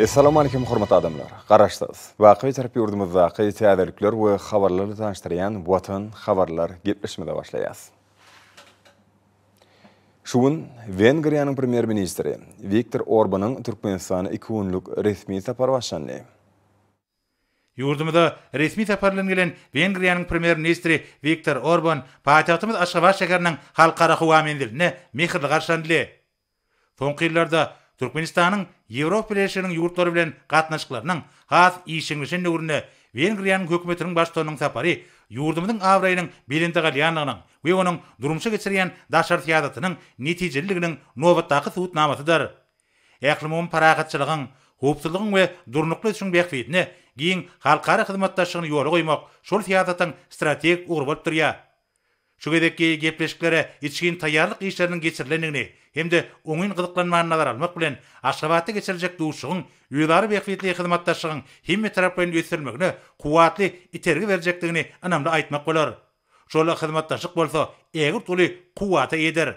Assalamu e, alaykum hormatly adamlar. Garaşdyz. Waqiy tarapy urdymyz waqiy täzeliklär we habarlary tanıştyrýan watan habarlar gepleşmäde başlaýas. Şuwun Wengriýanyň premier ministri Viktor Orbanyň Türkmenistana 2 günlük resmi sapar başlandy. Yurdymyzda resmi sapardan gelen Wengeriýanyň primer ministri Viktor Orban paýtagtymyz Aşgabat şäheriniň halkara howa mendilne mehirli garşandy. Soňky ýyllarda Türkmenistanyň еуропа елшілігінің югуртлары білен қатынашқыларының хас ишеңлешен өріне Венгрияның көкметінің баштонының сапары юрдымдың аврайының беленді ғалиянығының ве оның дұрымшы кечірген дашар сиядатының нетижелілігінің новаттағы суыт намасыдар. Әқлімуын парағатшылығың, хоптылығың ве дұрнықлы үшін бәқфетіні кейін халқары қызматташығын юалы қоймақ шол сиядаттың стратег ұғыр болып тұрия. Шүгедекке кеплешкілері ішкен таярлық ештерінің кесірлендігіне hem de oňyň gyzyklanmagyna garalmak bilen aşgabatda geçiriljek duşugyň ýurdary beýkwetli hyzmatdaşygyň hemme tarapyny ýetirmegine kuwatly iterge berjekdigini anamda aýtmak bolar. Şolary hyzmatdaşyk bolsa, eger tuly kuwata ýeder.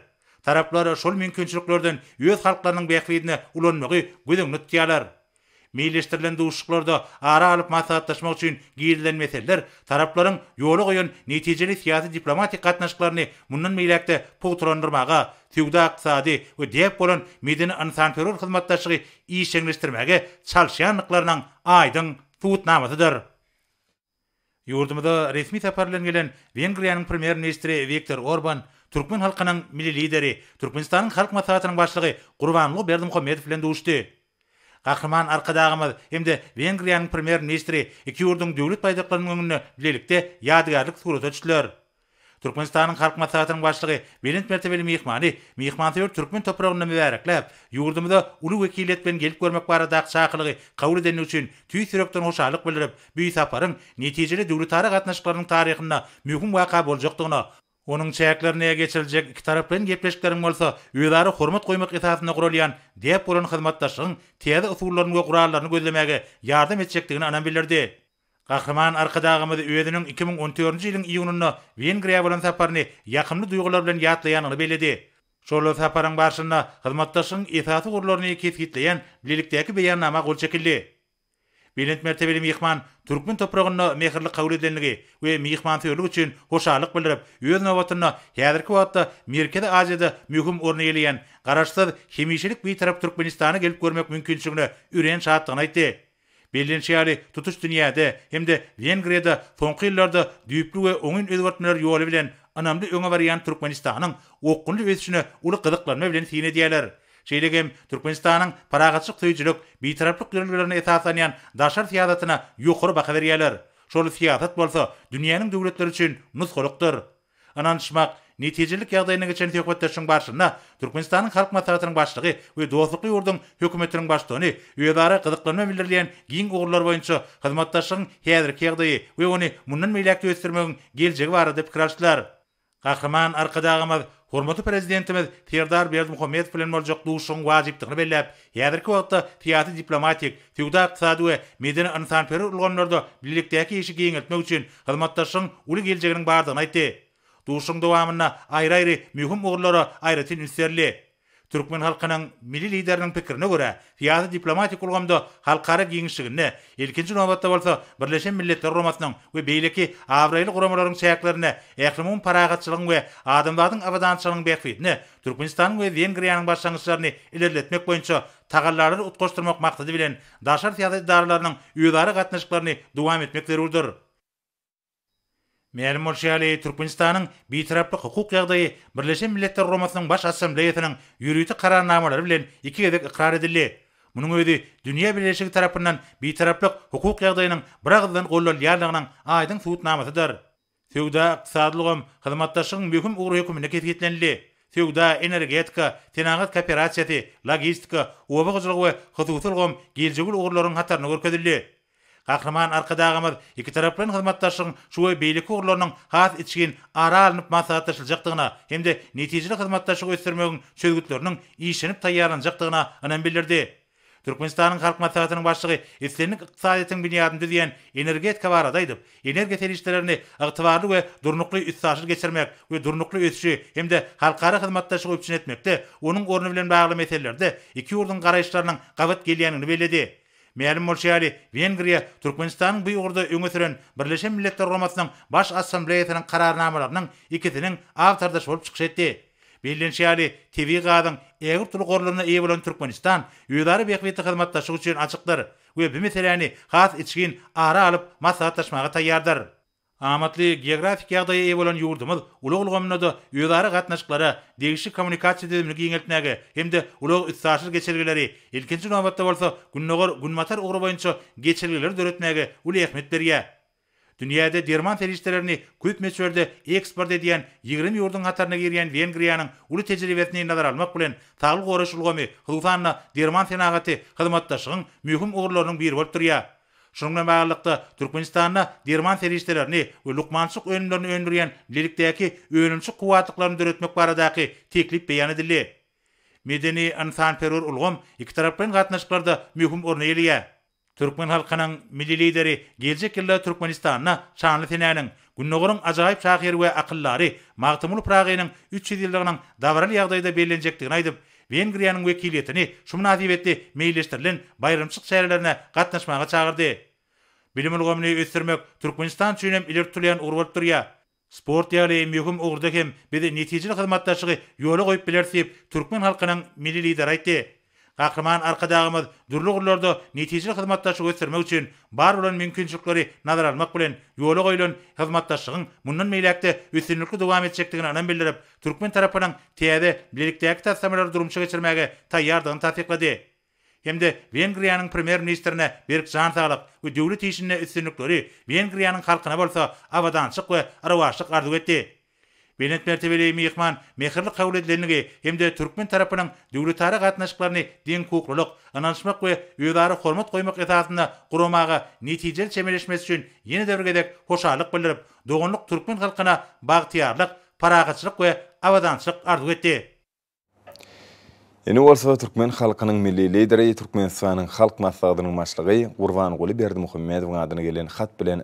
Taraplary şol mümkinçiliklerden ýöz halklaryň beýkwetine ulanmagy gödüňnüt diýerler. milleştirilen duşuklarda ara alıp masa atlaşmak için giyirilen meseleler tarafların yolu koyun neticeli siyasi diplomatik katnaşıklarını bunun milekte puhturandırmağa Tüwda aqtisadi we diýip bolan medeni insan terror hyzmatdaşygy işleňleşdirmäge çalşýanlyklarynyň aýdyň tutnamasydyr. Ýurdumyzda resmi taparlan gelen Wengriýanyň premier ministri Viktor Orban Türkmen halkının milli lideri, Türkmenistan'ın halk masalatının başlığı Kurvanlı Berdim Komedi duştu. Kahraman arkadağımız hemde Vengriyanın premier ministri iki yurdun devlet paýdaqlarynyň öňünde bilelikde ýadygarlyk suraty düşler. Türkmenistanyň halk maslahatynyň başlygy Berent Mertebeli Mihmani Mihmani ýurt türkmen toprağyna mübarekläp, yurdumuda uly wekilet bilen gelip görmek bar edip çaqylygy kabul edilmek üçin tüýt sürekden hoşallyk bildirip, bu ýetapyň netijeli döwlet ara gatnaşyklarynyň taryhyna möhüm wakaa boljakdygyna Onun çäklerine geçiljek iki bilen gepleşikleri bolsa, ýöleri hormat goýmak ýetäsine gurulýan diýip bolan hyzmatdaşyň täze usullaryny we gurallaryny gözlemäge ýardam etjekdigini anam bilirdi. Gahrman arkadağımız öýüniň 2014-nji ýylyň iýunyna Wengriýa bilen saparyny ýakymly duýgular bilen ýatlaýanyny beledi. Şol saparyň başyna hyzmatdaşyň ýetäsi gurullaryny kesgitleýän bilelikdäki beýannama gol çekildi. белент мәртебели мейхман түркмін топырағына мехірлік қауледенлігі ве мейхмантөрлік үшін хошалық білдіріп өз нәуатына қазіргі уақытта меркеді азияда мүхім орны иелеген қарашсыз хемишілік бейтарап түркменистаны келіп көрмек мүмкіншілігіне үйрен шаттығын айтты белденшияли тұтыш дүниеде хемде венгрияда соңғы жылдарда дүйіплі оңын өзгертмелер жолы білен ынамды өңі Şeýlegem Türkmenistanyň paragatçylyk töýjülük bitaraplyk görnüşlerini etaýanyan daşary siýasatyna ýokary baha berýärler. Şol siýasat bolsa dünýäniň döwletleri üçin nusgulukdyr. Ananyşmak netijelik ýagdaýyna geçen töhfetdeşiň barşyna Türkmenistanyň halk maslahatynyň başlygy we dostlukly ýurdun hökümetiniň başdany ýöwara gyzyklanma bildirilen giň ugurlar boýunça hyzmatdaşyň häzirki ýagdaýy we ony mundan meýlekde ösdürmegiň geljegi bar diýip kraşlar. Gahrman arkadaşymyz Hormatly prezidentimiz Ferdar Berdimuhammed bilen möljek duşuň wajypdygyny bellep, ýa-da-ki wagtda tiýatry diplomatik, tiýada iqtisady we medeni insan perer ulgamlarda bilikdäki işi giňeltmek üçin hyzmatdaşyň uly geljegini bardygyny aýtdy. Duşuň dowamyna aýra-aýra möhüm ugurlara aýratyn üstünlik Türkmen halkının milli liderinin pikirine göre fiyatı diplomatik ulgamda halkara giyinşigine ilkinci nöbette bolsa Birleşen Milletler Romatının we beyleki Avrayli quramalarının sayaklarına ekrimun paragatçılığın we adamlarının avadançılığın bekfitne Türkmenistanın we Vengriyanın başlangıçlarını ilerletmek boyunca tağallarını utqoşturmak maqsadı bilen daşar fiyatı idaralarının üyeleri qatnışıklarını dowam etmekleri uldur. Мәлім Мұршиәлі Түркменстанның бейтараптық құқық жағдайы Бірлескен Миллеттер Ромасының баш ассамблеясының үйрейті қарарнамалары білен екі кезек иқрар еділі. Мұның өзі дүния бірлешігі тарапынан бейтараптық құқық жағдайының бір ағыздан қолдар айдың суытнамасыдыр. Сөғда қысадылығым қызматташығын мөкім ұғыр өкіміне кеткетленілі. Сөғда энергетика, тенағат кооперациясы, логистика, обық ғызылығы, қызуытылғым, келжігіл ұғырларын хаттарына Gahraman arkadağımız iki taraflan hizmetdaşın şuwe beylik uğurlarının haz içgin ara alınıp masaatı şılcaqtığına hem de neticili hizmetdaşı gösirmeğin sözgütlerinin işinip tayyaran anan bilirdi. Türkmenistan'ın halk masaatının başlığı İslenlik iqtisadiyatın binyadını düzeyen energet kavara daydıp, energet erişlerini ıqtıvarlı ve durnuklu üstasır geçirmek ve durnuklu üstüşü hem de halkara hizmetdaşı gövçün etmekte onun oranı bilen bağlı meselelerde iki urdun qarayışlarının qavit geliyanını belledi. Mälim bolşary Wengriýa Türkmenistanyň bu ýurda öňe süren Birleşen Milletler Romasynyň baş assambleýasynyň kararnamalarynyň ikisiniň awtordaş bolup çykýar etdi. Bilinçiyali TV gadyň Eger turgorlaryna ýa bolan Türkmenistan ýuýdary bekwetli hyzmatdaşlygy üçin açykdyr. Bu bir meseleni has içgin ara alyp maslahatlaşmaga taýýardyr. Amatly geografik ýagdaýy ýewlen ýurdumyz ulug ulgamnada ýöwdary gatnaşyklara degişli kommunikasiýa dilini giňeltmäge hemde ulug ýetsaşyr geçirgileri ilkinji nomatda bolsa günnogor günmatar ugry boýunça geçirgileri döretmäge uly ähmetlerge. Dünýäde derman ferişdelerini köp meçwerde eksport edýän 20 ýurdun hatarına girýän Wengriýanyň uly tejribesini nazar almak bilen taýyl goraşulgamy, hyzyfanna derman senagaty hyzmatdaşygyň möhüm ugrylarynyň biri bolup durýar. Şunga bağlılıkda Türkmenistanda derman serişlerini we Luqmansuq önümlerini öndürýän lirikdäki önümçi quwatlyklaryny döretmek baradaky teklip beýan edildi. Medeni insan perur ulgum iki tarapdan gatnaşyklarda möhüm orny eliýär. Türkmen halkynyň milli lideri geljek ýyllarda Türkmenistanyň şanly tenäniň günnögürin ajaýyp şahyr we aqyllary Martymul Pragynyň 3 ýyllygynyň dawran ýagdaýda bellenjekdigini aýdyp, Vengriýanyň wekiletini şu munasibetde meýilleşdirilen bayramçylyk şeýlerine gatnaşmaga çagyrdy. Bilim ulgamyny ösdürmek Türkmenistan üçin hem ileri tutulýan urgup durýar. Sport ýaly möhüm ugrdyk hem bir netijeli ýoly goýup türkmen halkynyň milli lideri қақырман арқадағымыз дүрлі құрлорды нетижелі қызматташық өстірмек үшін бар болан мүмкіншіліктері назаралмақ білен жолы қойылын қызматташығын мұннан мейләкті үстінілікі дуам етшектігін анам білдіріп түркмен тарапының тияді білеліктегі тастамалар дұрымшы кешірмәге таярдығын тасиқлады Емді венгрияның премьер министріне берік жан сағылып үдеулі тиішіне үстінліктері венгрияның халқына болса абаданшық ә арашық арзу етті Бенек мәртебелі мейхман, мехірлік қаул еділеніге, емде түркмен тарапының дәулетары қатынашқыларыны ден құқылық, ананшмақ ве өйдары хормат қоймақ етатына құрымағы нетижел шемелешмес үшін ені дәвіргедек хошалық білдіріп, доғынлық түркмен халқына бағытиярлық, парағатшылық ве авадансық арду етті. Ені болса түркмен халқының милли лидері Түркменстанның халық массағының машлығы Гурван Гули Бердімухаммедовның адына келген хат білен